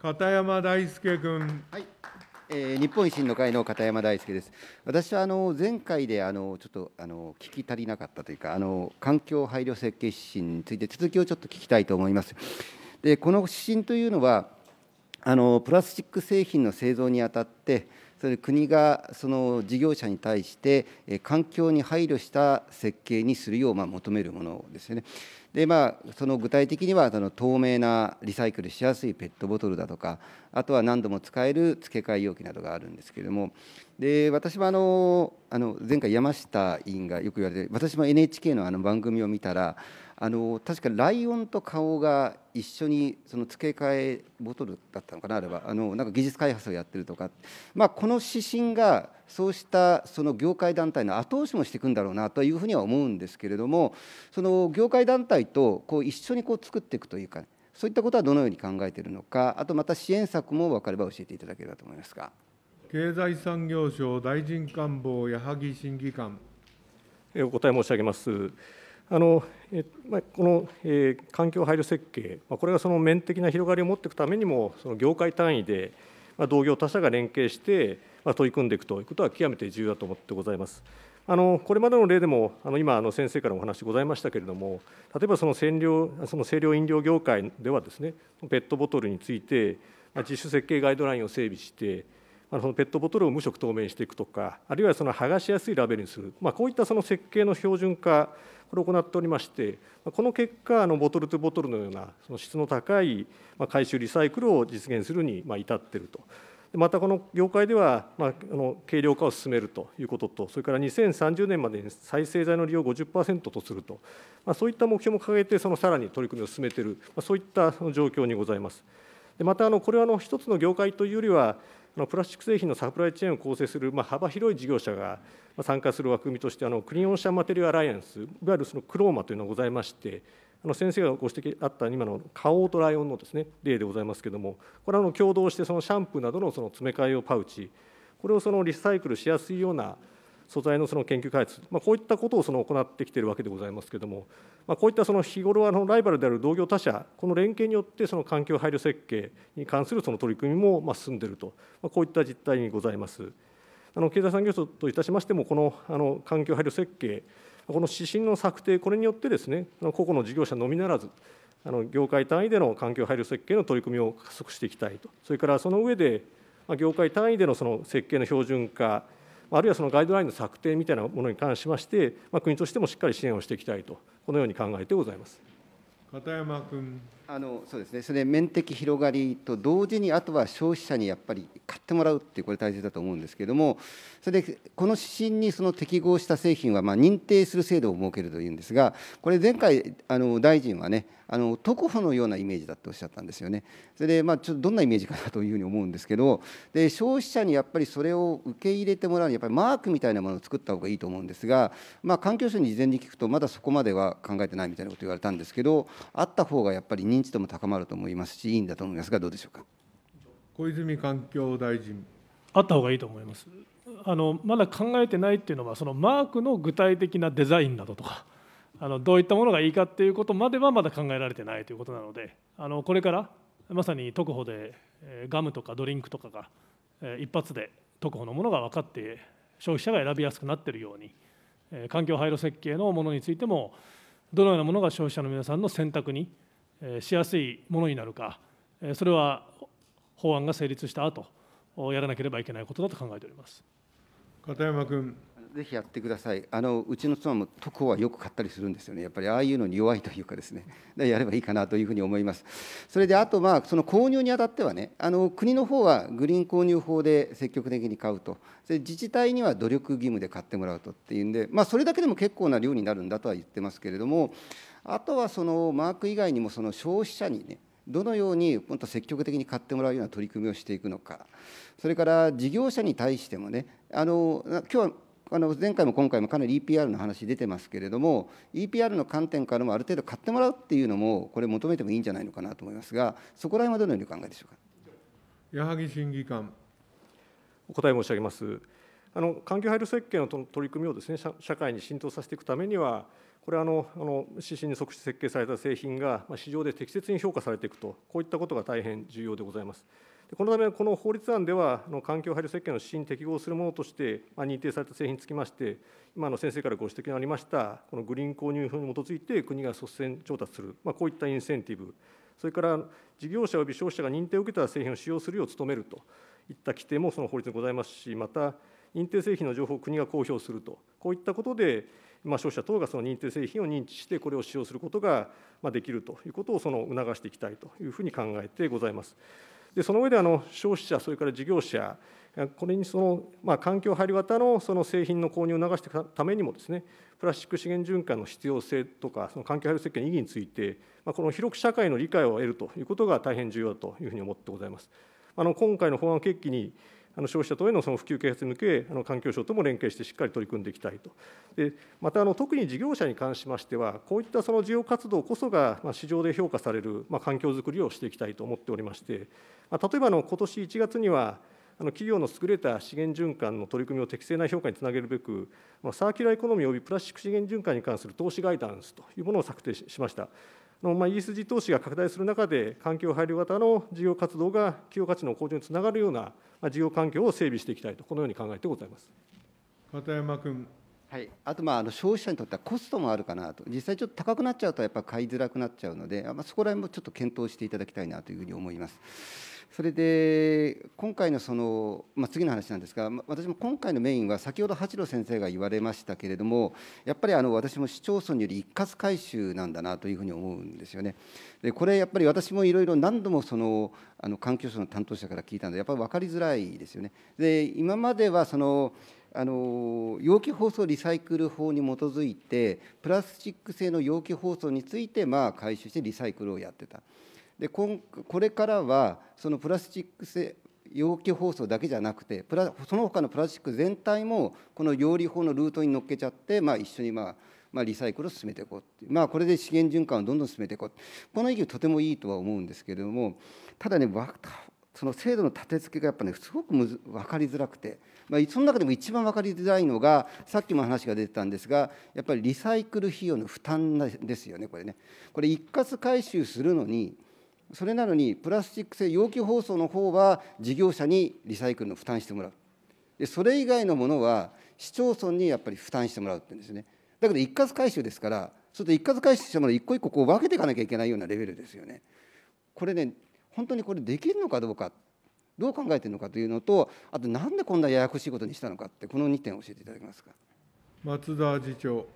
片山大輔君。はいえー、日本維新の会の片山大輔です。私はあの前回であのちょっとあの聞き足りなかったというか、あの環境配慮設計指針について続きをちょっと聞きたいと思います。で、この指針というのはあのプラスチック製品の製造にあたって、それ国がその事業者に対して環境に配慮した設計にするようま求めるものですよね。でまあ、その具体的にはその透明なリサイクルしやすいペットボトルだとかあとは何度も使える付け替え容器などがあるんですけれどもで私もあのあの前回山下委員がよく言われて私も NHK のあの番組を見たらあの確かライオンと顔が一緒にその付け替えボトルだったのかなあればあのなんか技術開発をやってるとか、まあ、この指針がそうしたその業界団体の後押しもしていくんだろうなというふうには思うんですけれどもその業界団体会とこう一緒にこう作っていくというか、ね、そういったことはどのように考えているのか、あとまた支援策も分かれば教えていただければと思いますが。経済産業省大臣官房矢作審議官。お答え申し上げます。あのえまこの、えー、環境配慮設計、まこれがその面的な広がりを持っていくためにも、その業界単位で、まあ、同業他社が連携して、まあ、取り組んでいくということは極めて重要だと思ってございます。あのこれまでの例でも、あの今、あの先生からお話ございましたけれども、例えばその清涼その清涼飲料業界ではですね、ペットボトルについて、まあ、自主設計ガイドラインを整備して、まあ、そのペットボトルを無色透明していくとか、あるいはその剥がしやすいラベルにする、まあ、こういったその設計の標準化、これを行っておりまして、この結果、あのボトルとボトルのようなその質の高い回収・リサイクルを実現するに至っていると。またこの業界では、まあ、あの軽量化を進めるということと、それから2030年までに再生材の利用を50%とすると、まあ、そういった目標も掲げて、そのさらに取り組みを進めている、まあ、そういった状況にございます。でまたあの、これはの一つの業界というよりは、あのプラスチック製品のサプライチェーンを構成する、まあ、幅広い事業者が参加する枠組みとして、あのクリーンオーシャンマテリアアライアンス、いわゆるそのクローマというのがございまして、あの先生がご指摘あった今の花王とライオンのです、ね、例でございますけれども、これはの共同してそのシャンプーなどのその詰め替え用パウチ、これをそのリサイクルしやすいような素材のその研究開発、まあ、こういったことをその行ってきているわけでございますけれども、まあ、こういったその日頃はのライバルである同業他社、この連携によってその環境配慮設計に関するその取り組みもまあ進んでいると、まあ、こういった実態にございます。あの経済産業省といたしましても、このあの環境配慮設計この指針の策定、これによってです、ね、個々の事業者のみならず、あの業界単位での環境配慮設計の取り組みを加速していきたいと、それからその上で、業界単位でのその設計の標準化、あるいはそのガイドラインの策定みたいなものに関しまして、国としてもしっかり支援をしていきたいと、このように考えてございます。片山君あのそうですね、それ、面的広がりと同時に、あとは消費者にやっぱり買ってもらうっていう、これ、大切だと思うんですけれども、それで、この指針にその適合した製品はまあ認定する制度を設けるというんですが、これ、前回、あの大臣はね、あの特保のようなイメージだとおっしゃったんですよね。それで、まあ、ちょっとどんなイメージかなというふうに思うんですけど、で消費者にやっぱりそれを受け入れてもらうに、やっぱりマークみたいなものを作った方がいいと思うんですが、まあ、環境省に事前に聞くと、まだそこまでは考えてないみたいなこと言われたんですけど、あった方がやっぱり認知度も高まると思いますし、いいんだと思いますが、どうでしょうか小泉環境大臣。あった方がいいと思います。あのまだ考えてないっていうのは、そのマークの具体的なデザインなどとか。あのどういったものがいいかっていうことまではまだ考えられてないということなのであのこれからまさに特保でえガムとかドリンクとかがえ一発で特保のものが分かって消費者が選びやすくなっているようにえ環境配慮設計のものについてもどのようなものが消費者の皆さんの選択にしやすいものになるか、それは法案が成立した後やらなければいけないことだと考えております。片山君。ぜひやってくださいあのうちの妻も特報はよく買ったりするんですよねやっぱりああいうのに弱いというかですね やればいいかなというふうに思いますそれであとまあその購入にあたってはねあの国の方はグリーン購入法で積極的に買うと自治体には努力義務で買ってもらうとっていうんで、まあ、それだけでも結構な量になるんだとは言ってますけれどもあとはそのマーク以外にもその消費者にねどのように本当積極的に買ってもらうような取り組みをしていくのか、それから事業者に対してもね、あの今日はあの前回も今回もかなり EPR の話出てますけれども EPR の観点からもある程度買ってもらうっていうのもこれ求めてもいいんじゃないのかなと思いますがそこら辺はどのようにお考えでしょうか矢作審議官お答え申し上げますあの環境配慮設計の取り組みをですね社会に浸透させていくためにはこれはあのあの指針に即して設計された製品が市場で適切に評価されていくとこういったことが大変重要でございます。このため、この法律案では、環境配慮設計の指針に適合するものとして認定された製品につきまして、今の先生からご指摘のありました、このグリーン購入法に基づいて国が率先調達する、こういったインセンティブ、それから事業者及び消費者が認定を受けた製品を使用するよう努めるといった規定もその法律にございますし、また、認定製品の情報を国が公表すると、こういったことで、まあ、消費者等がその認定製品を認知して、これを使用することができるということをその促していきたいというふうに考えてございます。でその上であの消費者、それから事業者、これにその、まあ、環境配慮型のその製品の購入を促していくためにもです、ね、プラスチック資源循環の必要性とか、その環境配慮設計の意義について、まあ、この広く社会の理解を得るということが大変重要だというふうに思ってございます。あの今回の法案を決起にあの消費者等へのその普及啓発に向け、あの環境省とも連携してしっかり取り組んでいきたいと、でまたあの特に事業者に関しましては、こういったその事業活動こそが、まあ、市場で評価される、まあ、環境づくりをしていきたいと思っておりまして、まあ、例えばの今年1月にはあの企業の優れた資源循環の取り組みを適正な評価につなげるべく、まあ、サーキュラーエコノミー及びプラスチック資源循環に関する投資ガイダンスというものを策定しました。イまあ、ESG 投資が拡大する中で、環境配慮型の事業活動が企業価値の向上につながるような、事業環境を整備していきたいと、このように考えてございます片山君。はい、あとまああの消費者にとってはコストもあるかなと、実際ちょっと高くなっちゃうと、やっぱり買いづらくなっちゃうので、まあ、そこら辺もちょっと検討していただきたいなというふうに思います。それで今回のその、まあ、次の話なんですが、私も今回のメインは、先ほど八郎先生が言われましたけれども、やっぱりあの私も市町村により一括回収なんだなというふうに思うんですよね。でこれやっぱり私もいろいろ何度もそのあの環境省の担当者から聞いたので、やっぱり分かりづらいですよね。で今まではそのあの容器包装リサイクル法に基づいてプラスチック製の容器包装についてまあ回収してリサイクルをやってた。でここれからはそのプラスチック製容器包装だけじゃなくてプラその他のプラスチック全体もこの料理法のルートに乗っけちゃって、まあ、一緒に、まあまあ、リサイクルを進めていこうまあ、これで資源循環をどんどん進めていこうこの意義とてもいいとは思うんですけれどもただねその制度の立て付けがやっぱねすごくむず分かりづらくて、まあ、その中でも一番分かりづらいのがさっきも話が出てたんですがやっぱりリサイクル費用の負担ですよねこれね。これ一括回収するのにそれなのにプラスチック製容器包装の方は事業者にリサイクルの負担してもらうでそれ以外のものは市町村にやっぱり負担してもらうってんですねだけど一括回収ですからそっと一括回収してもらう一個一個こう分けていかなきゃいけないようなレベルですよねこれね本当にこれできるのかどうかどう考えてるのかというのとあとなんでこんなややこしいことにしたのかってこの2点教えていただけますか松田次長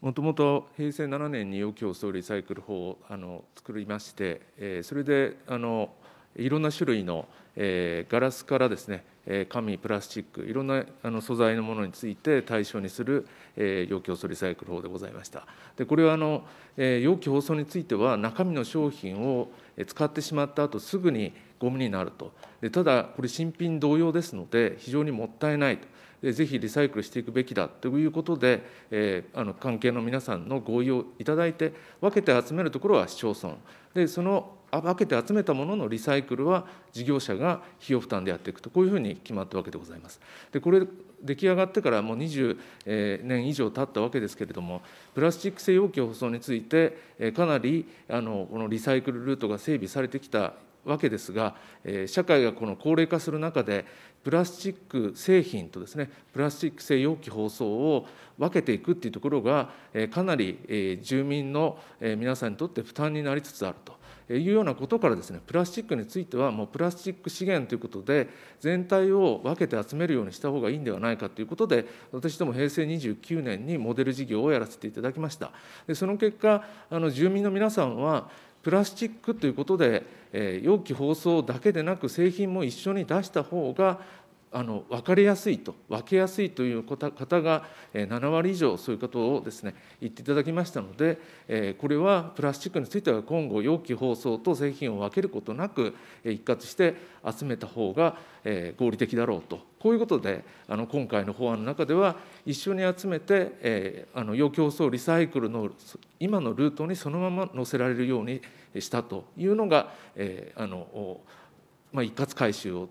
もともと平成7年に要包装リサイクル法をあの作りまして、えー、それであのいろんな種類の、えー、ガラスからですね、えー、紙プラスチックいろんなあの素材のものについて対象にする、えー、要競争リサイクル法でございましたでこれはあの、えー、容器包装については中身の商品を使ってしまった後すぐにゴミになるとでただこれ新品同様ですので非常にもったいないと。ぜひリサイクルしていくべきだということで、えー、あの関係の皆さんの合意をいただいて、分けて集めるところは市町村、でその分けて集めたもののリサイクルは事業者が費用負担でやっていくと、こういうふうに決まったわけでございます。でこれ出来上がってからもう20年以上経ったわけですけれども、プラスチック製容器保装について、かなりあのこのリサイクルルートが整備されてきたわけですが、社会がこの高齢化する中で、プラスチック製品とですね、プラスチック製容器包装を分けていくというところが、かなり、住民の、皆さんにとって負担になりつつあると。いうようなことからですねプラスチックについてはもうプラスチック資源ということで全体を分けて集めるようにした方がいいんではないかということで私ども平成29年にモデル事業をやらせていただきましたでその結果あの住民の皆さんはプラスチックということで、容器包装だけでなく、製品も一緒に出した方が、あの分かりやすいと分けやすいという方が7割以上そういうことをですね言っていただきましたのでこれはプラスチックについては今後容器包装と製品を分けることなく一括して集めた方が合理的だろうとこういうことであの今回の法案の中では一緒に集めてあの容器包装リサイクルの今のルートにそのまま載せられるようにしたというのがあのまあ、一括回収を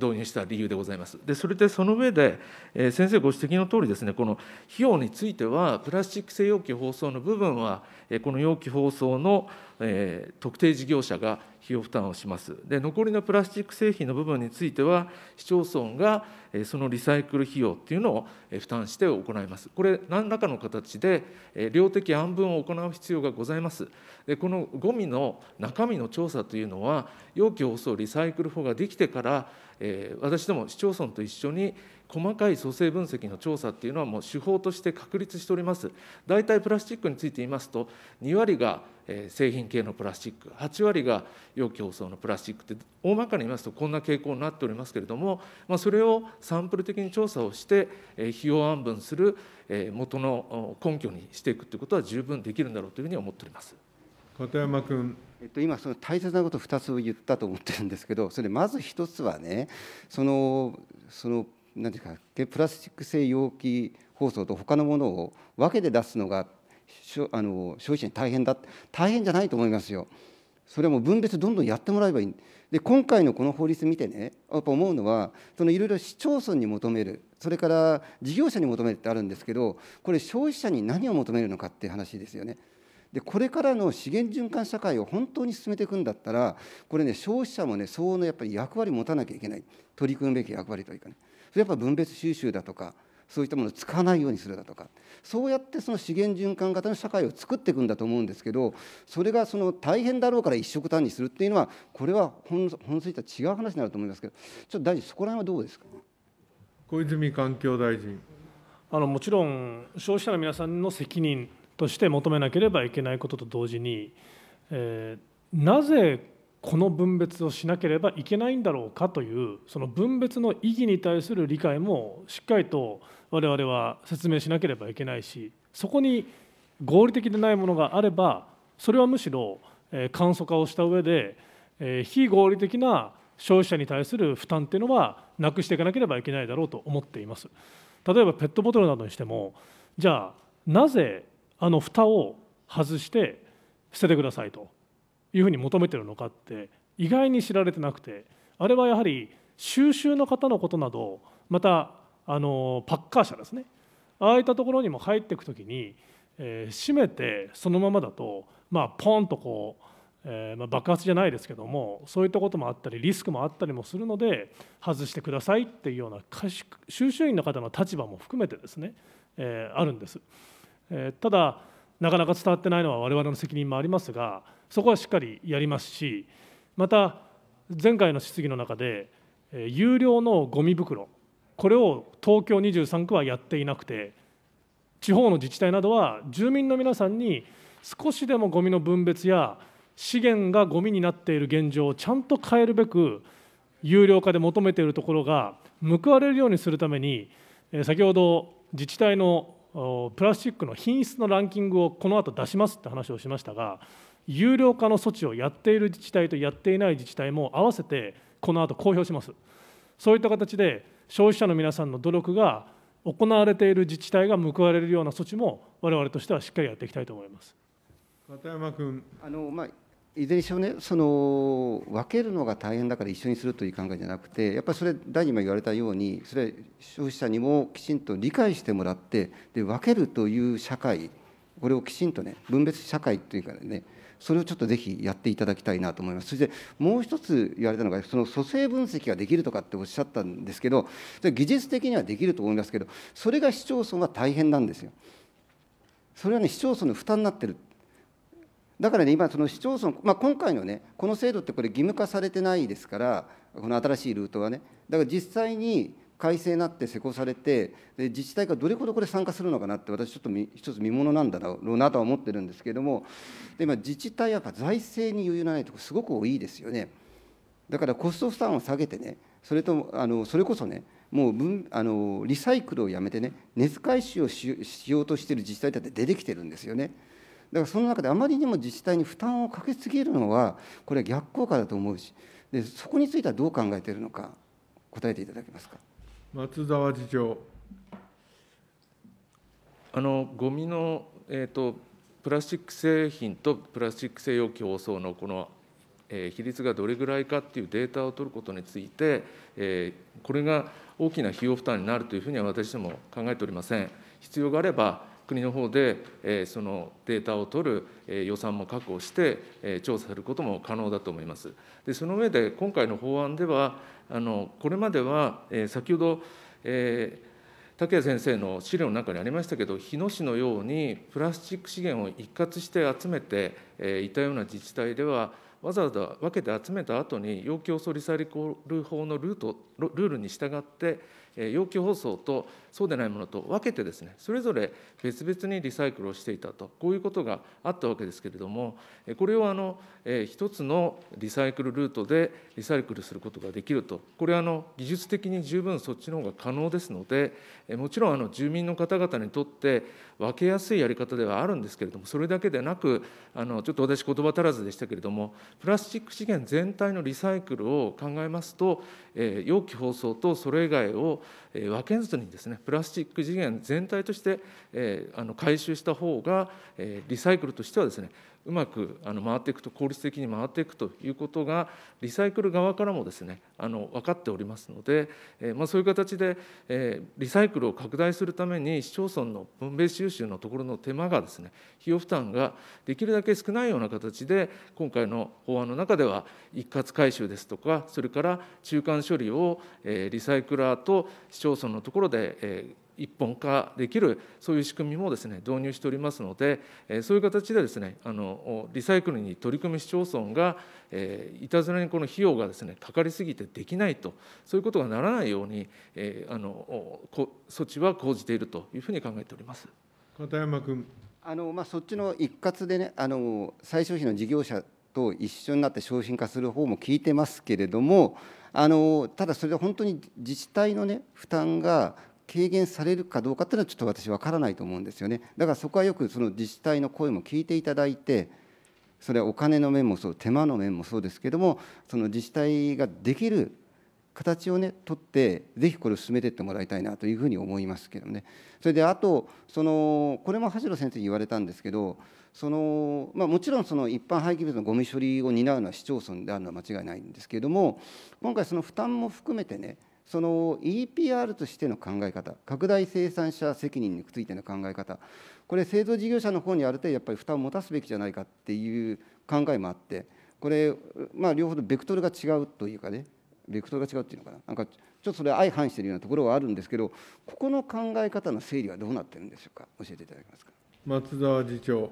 導入した理由でございます。でそれでその上で、えー、先生ご指摘のとおりですねこの費用についてはプラスチック製容器包装の部分は、えー、この容器包装の、えー、特定事業者が費用負担をします。で残りのプラスチック製品の部分については市町村がそのリサイクル費用っていうのを負担して行います。これ何らかの形で量的安分を行う必要がございます。でこのゴミの中身の調査というのは容器放送リサイクル法ができてから私ども市町村と一緒に細かい組成分析の調査っていうのはもう手法として確立しております。大体プラスチックについて言いますと、2割が製品系のプラスチック、8割が容器包装のプラスチックって、大まかに言いますとこんな傾向になっておりますけれども、まあ、それをサンプル的に調査をして、費用安分する元の根拠にしていくということは十分できるんだろうというふうに思っております。片山君。えっと、今その大切なこと2つを言ったと思ってるんですけどそれまず1つはねそのその何ですかプラスチック製容器包装と他のものを分けて出すのがあの消費者に大変だ大変じゃないと思いますよ。それも分別どんどんやってもらえばいいで今回のこの法律見てねやっぱ思うのはいろいろ市町村に求めるそれから事業者に求めるってあるんですけどこれ消費者に何を求めるのかっていう話ですよね。でこれからの資源循環社会を本当に進めていくんだったらこれね消費者もね相応のやっぱり役割持たなきゃいけない取り組むべき役割というかね。そやっぱ分別収集だとかそういったものを使わないようにするだとかそうやってその資源循環型の社会を作っていくんだと思うんですけどそれがその大変だろうから一色単にするっていうのはこれは本本筋とは違う話になると思いますけどちょっと大臣そこら辺はどうですか小泉環境大臣あのもちろん消費者の皆さんの責任として求めなければいけないことと同時に、えー、なぜこの分別をしなければいけないんだろうかというその分別の意義に対する理解もしっかりと我々は説明しなければいけないしそこに合理的でないものがあればそれはむしろ簡素化をした上で非合理的な消費者に対する負担っていうのはなくしていかなければいけないだろうと思っています。例えばペットボトルなどにしてもじゃあなぜあの蓋を外して捨ててくださいというふうに求めてるのかって意外に知られてなくてあれはやはり収集の方のことなどまたあのパッカー車ですねああいったところにも入っていくときに、えー、閉めてそのままだと、まあ、ポンとこう、えーまあ、爆発じゃないですけどもそういったこともあったりリスクもあったりもするので外してくださいっていうような収集員の方の立場も含めてですね、えー、あるんです。えー、ただなかなか伝わってないのは我々の責任もありますがそこはしっかりやりますしまた前回の質疑の中で有料のゴミ袋これを東京23区はやっていなくて地方の自治体などは住民の皆さんに少しでもゴミの分別や資源がゴミになっている現状をちゃんと変えるべく有料化で求めているところが報われるようにするために先ほど自治体のプラスチックの品質のランキングをこの後出しますって話をしましたが有料化の措置をやっている自治体とやっていない自治体も合わせてこの後公表します。そういった形で消費者の皆さんの努力が行われている自治体が報われるような措置も我々としてはしっかりやっていきたいと思います。片山君あの、まあいずれにしろねその分けるのが大変だから一緒にするという考えじゃなくてやっぱりそれ第2も言われたようにそれ消費者にもきちんと理解してもらってで分けるという社会これをきちんとね分別社会というかねそれをちょっとぜひやっていただきたいなと思います。そしてもう一つ言われたのが、その組成分析ができるとかっておっしゃったんですけど、技術的にはできると思いますけど、それが市町村は大変なんですよ。それはね、市町村の負担になってる。だからね、今、その市町村、まあ、今回のね、この制度ってこれ、義務化されてないですから、この新しいルートはね、だから実際に改正になって施行されて、自治体がどれほどこれ参加するのかなって、私、ちょっと一つ見ものなんだろうなとは思ってるんですけれども、で今、自治体はやっぱ財政に余裕のないところ、すごく多いですよね。だからコスト負担を下げてね、それとあのそれこそね、もう分あのリサイクルをやめてね、熱回収をししようとしている自治体だって出てきてるんですよね。だからその中であまりにも自治体に負担をかけすぎるのは、これは逆効果だと思うし、でそこについてはどう考えているのか、答えていただけますか。松沢次長。あのゴミの、えーと、プラスチック製品とプラスチック製容器包装のこの、えー、比率がどれぐらいかっていうデータを取ることについて、えー、これが大きな費用負担になるというふうには私ども考えておりません。必要があれば国の方で、えそのデータを取る、え予算も確保して、え調査することも可能だと思います。でその上で、今回の法案では、あのこれまでは、え先ほど、えー竹谷先生の資料の中にありましたけど、日野市のようにプラスチック資源を一括して集めてえいたような自治体では、わざわざ分けて集めた後に、要求競争リサイクル法のルートルールに従って、容器包装とそうでないものと分けてですねそれぞれ別々にリサイクルをしていたとこういうことがあったわけですけれどもこれをあの一つのリサイクルルートでリサイクルすることができると、これは技術的に十分そっちの方が可能ですので、もちろん住民の方々にとって分けやすいやり方ではあるんですけれども、それだけでなく、ちょっと私、言葉足らずでしたけれども、プラスチック資源全体のリサイクルを考えますと、容器包装とそれ以外を分けずにですね、プラスチック資源全体として回収した方が、リサイクルとしてはですね、うまく回っていくと効率的に回っていくということがリサイクル側からもですねあの分かっておりますので、まあ、そういう形で、リサイクルを拡大するために市町村の分別収集のところの手間がですね費用負担ができるだけ少ないような形で今回の法案の中では一括回収ですとかそれから中間処理を、リサイクラーと市町村のところで、一本化できる、そういう仕組みもですね導入しておりますので、そういう形でですねあのリサイクルに取り組む市町村が、えいたずらにこの費用がですねかかりすぎてできないと、そういうことがならないように、えあの措置は講じているというふうに考えております。片山君あのまあ、そっちの一括でね、あの最小費の事業者と一緒になって商品化する方も聞いてますけれども、あのただそれで本当に自治体の、ね、負担が軽減されるかどうかっていうのはちょっと私分からないと思うんですよねだからそこはよくその自治体の声も聞いていただいてそれはお金の面もそう手間の面もそうですけどもその自治体ができる形をね取ってぜひこれを進めていってもらいたいなというふうに思いますけどねそれであとそのこれも橋野先生に言われたんですけどそのまあ、もちろんその一般廃棄物のごみ処理を担うのは市町村であるのは間違いないんですけれども今回その負担も含めてねその EPR としての考え方拡大生産者責任についての考え方これ製造事業者の方にある程度やっぱり負担を持たすべきじゃないかっていう考えもあってこれまあ両方とベクトルが違うというかねベクトルが違うっていうのかななんかちょっとそれ相反しているようなところはあるんですけどここの考え方の整理はどうなってるんでしょうか教えていただけますか松沢次長、はい、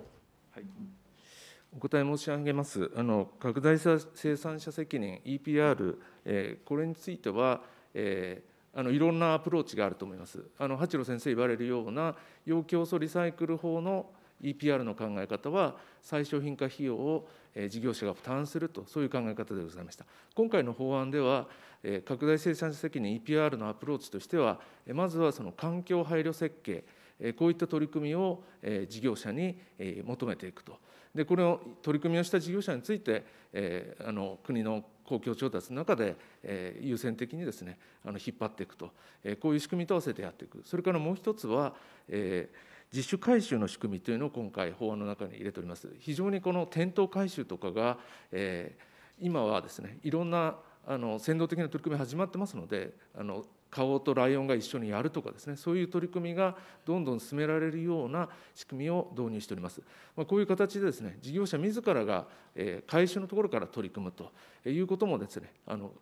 お答え申し上げます。あの拡大生産者責任 EPR、えー、これについてはえー、あのいろんなアプローチがあると思います。あの八郎先生言われるような要競争リサイクル法の EPR の考え方は最小品化費用を事業者が負担するとそういう考え方でございました今回の法案では拡大生産者責任 EPR のアプローチとしてはまずはその環境配慮設計こういった取り組みを事業者に求めていくとでこを取り組みをした事業者についてあの国の公共調達の中で、え優先的にですねあの引っ張っていくと、えこういう仕組みと合わせてやっていくそれからもう一つは、え自主回収の仕組みというのを今回法案の中に入れております非常にこの転倒回収とかが、え今はですねいろんなあの先導的な取り組み始まってますのであの花王とライオンが一緒にやるとかですねそういう取り組みがどんどん進められるような仕組みを導入しております、まこういう形でですね事業者自らが、えー、回のところから取り組むということもですねあの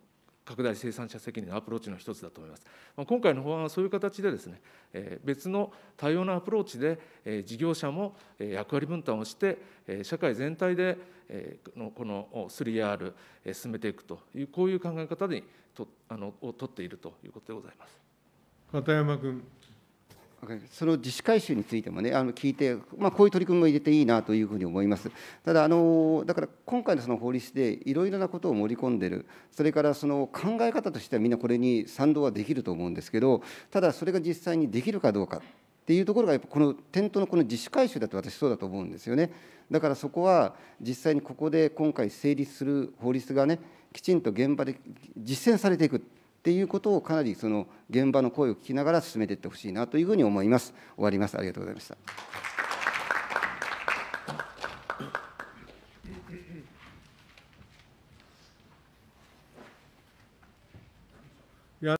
拡大生産者責任のアプローチの一つだと思います。まあ、今回の法案はそういう形でですね、え別の多様なアプローチで、え事業者も役割分担をして、え社会全体で、えのこの 3R、え進めていくという、こういう考え方にとあのを取っているということでございます。片山君。その自主回収についてもね、あの聞いて、まあ、こういう取り組みも入れていいなというふうに思います。ただ、あのだから今回のその法律でいろいろなことを盛り込んでる、それからその考え方としてはみんなこれに賛同はできると思うんですけど、ただそれが実際にできるかどうかっていうところが、やっぱこの店頭のこの自主回収だと私、そうだと思うんですよね。だからそこは実際にここで今回成立する法律がね、きちんと現場で実践されていく。っていうことをかなりその現場の声を聞きながら進めていってほしいなというふうに思います。終わります。ありがとうございました。